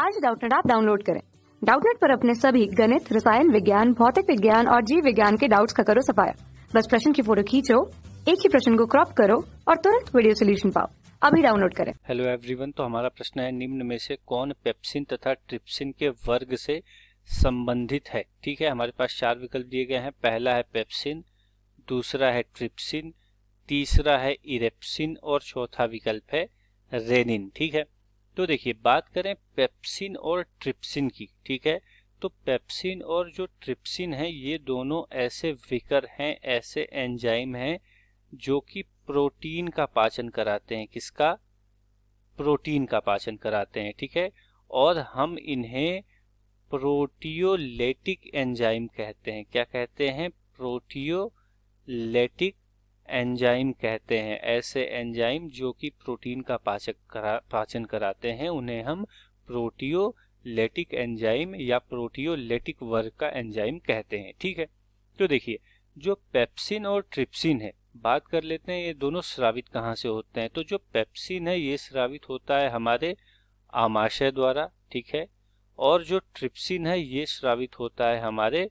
आज डाउटनेट आप डाउनलोड करें डाउटनेट पर अपने सभी गणित रसायन विज्ञान भौतिक विज्ञान और जीव विज्ञान के डाउट्स का करो सफाया बस प्रश्न की फोटो खींचो एक ही प्रश्न को क्रॉप करो और तुरंत वीडियो सोल्यूशन पाओ अभी डाउनलोड करें हेलो एवरीवन तो हमारा प्रश्न है निम्न में से कौन पेप्सिन तथा ट्रिप्सिन के वर्ग से संबंधित है ठीक है हमारे पास चार विकल्प दिए गए हैं पहला है पेप्सिन दूसरा है ट्रिप्सिन तीसरा है इरेप्सिन और चौथा विकल्प है रेनिन ठीक है तो देखिए बात करें पेप्सिन और ट्रिप्सिन की ठीक है तो पेप्सिन और जो ट्रिप्सिन है ये दोनों ऐसे विकर हैं ऐसे एंजाइम हैं जो कि प्रोटीन का पाचन कराते हैं किसका प्रोटीन का पाचन कराते हैं ठीक है और हम इन्हें प्रोटियोलेटिक एंजाइम कहते हैं क्या कहते हैं प्रोटियोलेटिक एंजाइम कहते हैं ऐसे एंजाइम जो कि प्रोटीन का पाचक करा पाचन कराते हैं उन्हें हम प्रोटियोलेटिक एंजाइम या प्रोटियोलेटिक वर्ग का एंजाइम कहते हैं ठीक है तो देखिए जो पेप्सिन और ट्रिप्सिन है बात कर लेते हैं ये दोनों श्रावित कहाँ से होते हैं तो जो पेप्सिन है ये श्रावित होता है हमारे आमाशय द्वारा ठीक है और जो ट्रिप्सिन है ये श्रावित होता है हमारे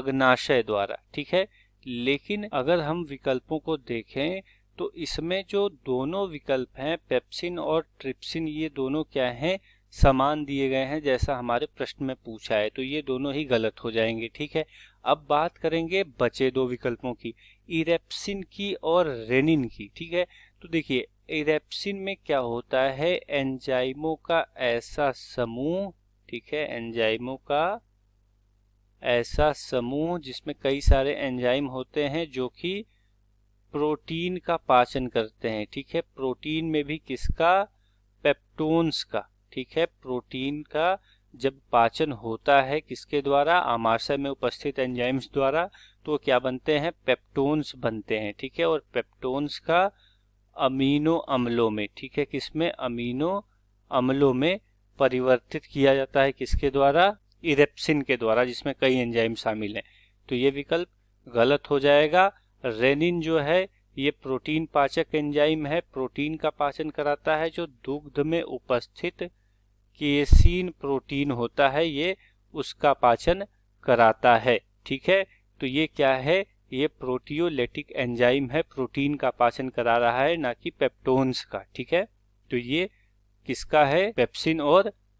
अग्नाशय द्वारा ठीक है लेकिन अगर हम विकल्पों को देखें तो इसमें जो दोनों विकल्प हैं पेप्सिन और ट्रिप्सिन ये दोनों क्या हैं समान दिए गए हैं जैसा हमारे प्रश्न में पूछा है तो ये दोनों ही गलत हो जाएंगे ठीक है अब बात करेंगे बचे दो विकल्पों की इरेप्सिन की और रेनिन की ठीक है तो देखिए इरेप्सिन में क्या होता है एंजाइमों का ऐसा समूह ठीक है एंजाइमों का ऐसा समूह जिसमें कई सारे एंजाइम होते हैं जो कि प्रोटीन का पाचन करते हैं ठीक है प्रोटीन में भी किसका पेप्टोन्स का ठीक है प्रोटीन का जब पाचन होता है किसके द्वारा आमाशय में उपस्थित एंजाइम्स द्वारा तो क्या बनते हैं पेप्टोन्स बनते हैं ठीक है और पेप्टोन्स का अमीनो अम्लों में ठीक है किसमें अमीनो अम्लों में परिवर्तित किया जाता है किसके द्वारा इरेप्सिन के द्वारा जिसमें कई एंजाइम शामिल हैं तो ये विकल्प गलत हो जाएगा रेनिन जो है ये प्रोटीन पाचक एंजाइम है प्रोटीन का पाचन कराता है जो दुग्ध में उपस्थित केसीन प्रोटीन होता है ये उसका पाचन कराता है ठीक है तो ये क्या है ये प्रोटियोलेटिक एंजाइम है प्रोटीन का पाचन करा रहा है ना कि पेप्टोन्स का ठीक है तो ये किसका है पेप्सिन और